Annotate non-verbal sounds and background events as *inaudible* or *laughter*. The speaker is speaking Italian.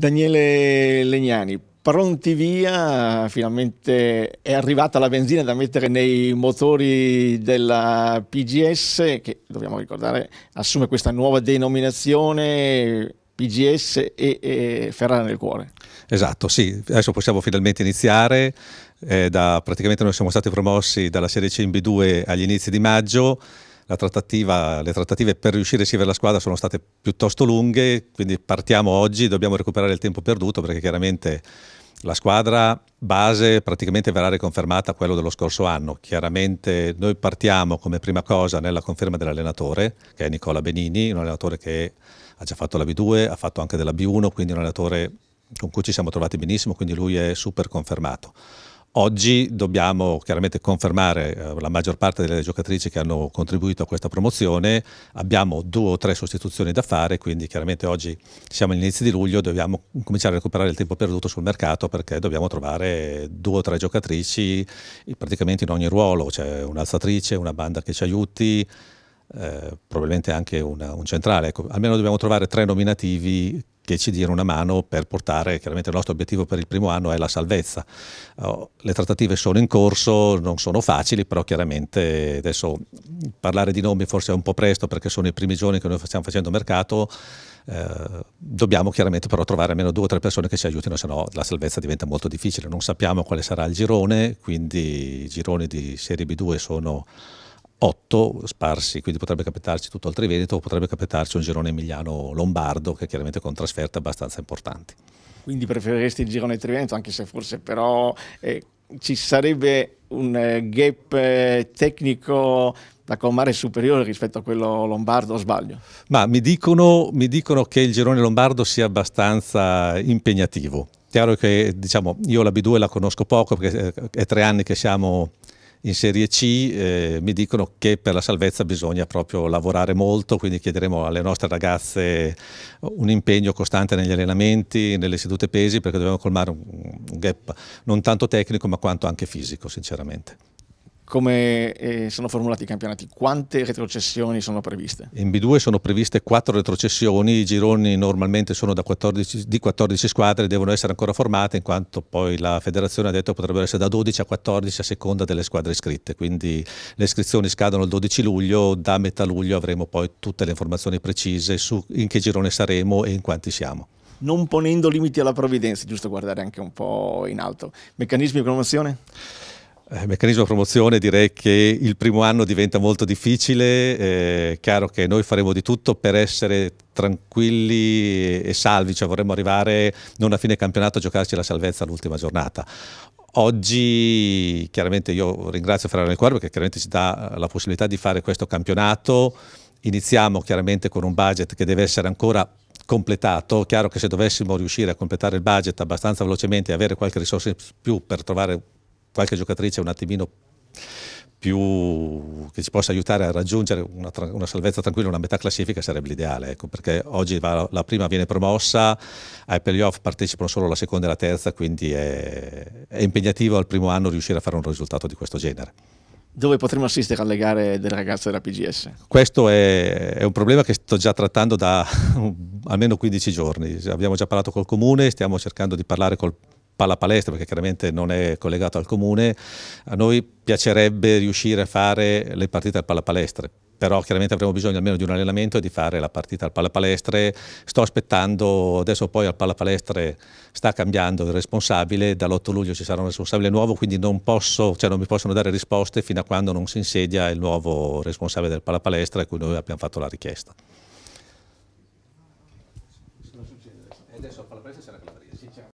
Daniele Legnani, pronti via, finalmente è arrivata la benzina da mettere nei motori della PGS che dobbiamo ricordare assume questa nuova denominazione PGS e, e Ferrari nel cuore. Esatto, sì, adesso possiamo finalmente iniziare. Eh, da, praticamente noi siamo stati promossi dalla Serie C in B2 agli inizi di maggio la trattativa, le trattative per riuscire a scrivere la squadra sono state piuttosto lunghe, quindi partiamo oggi, dobbiamo recuperare il tempo perduto perché chiaramente la squadra base praticamente verrà riconfermata a quello dello scorso anno. Chiaramente noi partiamo come prima cosa nella conferma dell'allenatore, che è Nicola Benini, un allenatore che ha già fatto la B2, ha fatto anche della B1, quindi un allenatore con cui ci siamo trovati benissimo, quindi lui è super confermato. Oggi dobbiamo chiaramente confermare eh, la maggior parte delle giocatrici che hanno contribuito a questa promozione, abbiamo due o tre sostituzioni da fare, quindi chiaramente oggi siamo all'inizio di luglio, dobbiamo cominciare a recuperare il tempo perduto sul mercato perché dobbiamo trovare due o tre giocatrici eh, praticamente in ogni ruolo, c'è un'alzatrice, una banda che ci aiuti, eh, probabilmente anche una, un centrale, ecco, almeno dobbiamo trovare tre nominativi che ci diano una mano per portare, chiaramente il nostro obiettivo per il primo anno è la salvezza. Oh, le trattative sono in corso, non sono facili, però chiaramente adesso parlare di nomi forse è un po' presto perché sono i primi giorni che noi stiamo facendo mercato, eh, dobbiamo chiaramente però trovare almeno due o tre persone che ci aiutino, sennò la salvezza diventa molto difficile. Non sappiamo quale sarà il girone, quindi i gironi di Serie B2 sono 8 sparsi, quindi potrebbe capitarci tutto il Triveneto o potrebbe capitarci un girone emiliano-lombardo che chiaramente con trasferte abbastanza importanti. Quindi preferiresti il girone Triveneto anche se forse però eh, ci sarebbe un eh, gap eh, tecnico da colmare superiore rispetto a quello lombardo, o sbaglio? Ma mi dicono, mi dicono che il girone lombardo sia abbastanza impegnativo. Chiaro che diciamo, io la B2 la conosco poco perché eh, è tre anni che siamo in Serie C eh, mi dicono che per la salvezza bisogna proprio lavorare molto, quindi chiederemo alle nostre ragazze un impegno costante negli allenamenti, nelle sedute pesi, perché dobbiamo colmare un, un gap non tanto tecnico ma quanto anche fisico, sinceramente come eh, sono formulati i campionati? Quante retrocessioni sono previste? In B2 sono previste quattro retrocessioni, i gironi normalmente sono 14, di 14 squadre, devono essere ancora formate in quanto poi la federazione ha detto che potrebbero essere da 12 a 14 a seconda delle squadre iscritte, quindi le iscrizioni scadono il 12 luglio, da metà luglio avremo poi tutte le informazioni precise su in che girone saremo e in quanti siamo non ponendo limiti alla provvidenza, giusto guardare anche un po' in alto. Meccanismi di promozione? Eh, meccanismo promozione direi che il primo anno diventa molto difficile, eh, è eh, chiaro che noi faremo di tutto per essere tranquilli e salvi, cioè vorremmo arrivare non a fine campionato a giocarci la salvezza all'ultima giornata. Oggi chiaramente io ringrazio Ferrari nel cuore perché chiaramente ci dà la possibilità di fare questo campionato, iniziamo chiaramente con un budget che deve essere ancora completato, chiaro che se dovessimo riuscire a completare il budget abbastanza velocemente e avere qualche risorsa in più per trovare qualche giocatrice un attimino più che ci possa aiutare a raggiungere una, una salvezza tranquilla, una metà classifica sarebbe l'ideale, ecco, perché oggi va, la prima viene promossa, ai playoff partecipano solo la seconda e la terza, quindi è, è impegnativo al primo anno riuscire a fare un risultato di questo genere dove potremo assistere alle gare delle ragazze della PGS? Questo è, è un problema che sto già trattando da *laughs* almeno 15 giorni. Abbiamo già parlato col comune, stiamo cercando di parlare col palla palestra perché chiaramente non è collegato al comune, a noi piacerebbe riuscire a fare le partite al palla palestra però chiaramente avremo bisogno almeno di un allenamento e di fare la partita al pallapalestre. Sto aspettando, adesso poi al pallapalestre sta cambiando il responsabile, dall'8 luglio ci sarà un responsabile nuovo, quindi non, posso, cioè non mi possono dare risposte fino a quando non si insedia il nuovo responsabile del pallapalestre a cui noi abbiamo fatto la richiesta.